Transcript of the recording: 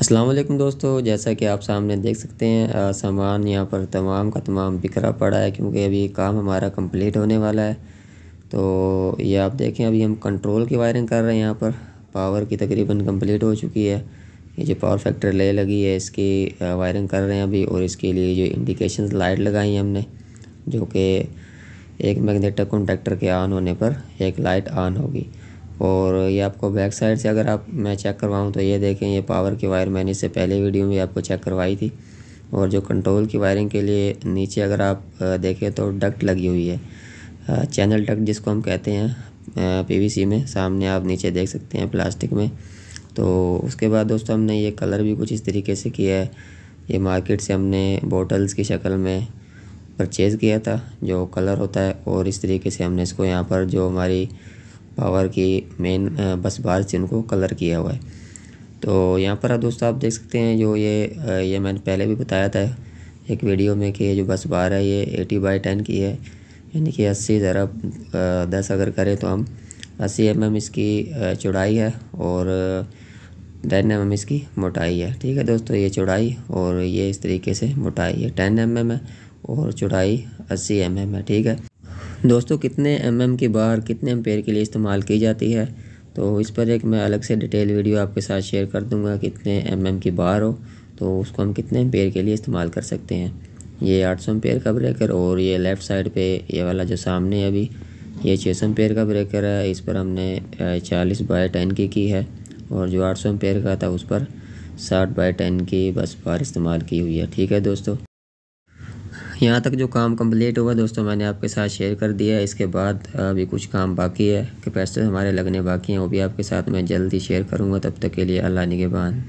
अस्सलाम वालेकुम दोस्तों जैसा कि आप सामने देख सकते हैं सामान यहाँ पर तमाम का तमाम बिखरा पड़ा है क्योंकि अभी काम हमारा कंप्लीट होने वाला है तो ये आप देखें अभी हम कंट्रोल की वायरिंग कर रहे हैं यहाँ पर पावर की तकरीबन कंप्लीट हो चुकी है ये जो पावर फैक्टर ले लगी है इसकी वायरिंग कर रहे हैं अभी और इसके लिए जो इंडिकेशन लाइट लगाई है हमने जो कि एक मैग्नेटिक कॉन्टैक्टर के ऑन होने पर एक लाइट ऑन होगी और ये आपको बैक साइड से अगर आप मैं चेक करवाऊँ तो ये देखें ये पावर की वायर मैंने इससे पहले वीडियो में आपको चेक करवाई थी और जो कंट्रोल की वायरिंग के लिए नीचे अगर आप देखें तो डक्ट लगी हुई है चैनल डक्ट जिसको हम कहते हैं पीवीसी में सामने आप नीचे देख सकते हैं प्लास्टिक में तो उसके बाद दोस्तों हमने ये कलर भी कुछ इस तरीके से किया है ये मार्केट से हमने बोटल्स की शक्ल में परचेज़ किया था जो कलर होता है और इस तरीके से हमने इसको यहाँ पर जो हमारी पावर की मेन बस बार से उनको कलर किया हुआ है तो यहाँ पर दोस्तों आप देख सकते हैं जो ये ये मैंने पहले भी बताया था एक वीडियो में कि जो बस बार है ये एटी बाई टेन की है यानी कि अस्सी ज़रा दस अगर करें तो हम अस्सी एम mm एम इसकी चौड़ाई है और टेन एम एम इसकी मोटाई है ठीक है दोस्तों ये चौड़ाई और ये इस तरीके से मोटाई है टेन एम एम है और चौड़ाई अस्सी एम mm एम है ठीक है दोस्तों कितने एम mm की बार कितने एम्पेयर के लिए इस्तेमाल की जाती है तो इस पर एक मैं अलग से डिटेल वीडियो आपके साथ शेयर कर दूंगा कितने एम mm की बार हो तो उसको हम कितने एम्पेयर के लिए इस्तेमाल कर सकते हैं ये आठ सौ एम्पेयर का ब्रेकर और ये लेफ़्ट साइड पे ये वाला जो सामने है अभी ये छः सौ एम्पेयर का ब्रेकर है इस पर हमने चालीस बाय टेन की की है और जो आठ सौ पेयर का था उस पर साठ बाय टेन की बस बार इस्तेमाल की हुई है ठीक है दोस्तों यहाँ तक जो काम कंप्लीट हुआ दोस्तों मैंने आपके साथ शेयर कर दिया इसके बाद अभी कुछ काम बाकी है कैपेसिटर हमारे लगने बाकी हैं वो भी आपके साथ मैं जल्दी शेयर करूँगा तब तक के लिए अल्लाह निगेबान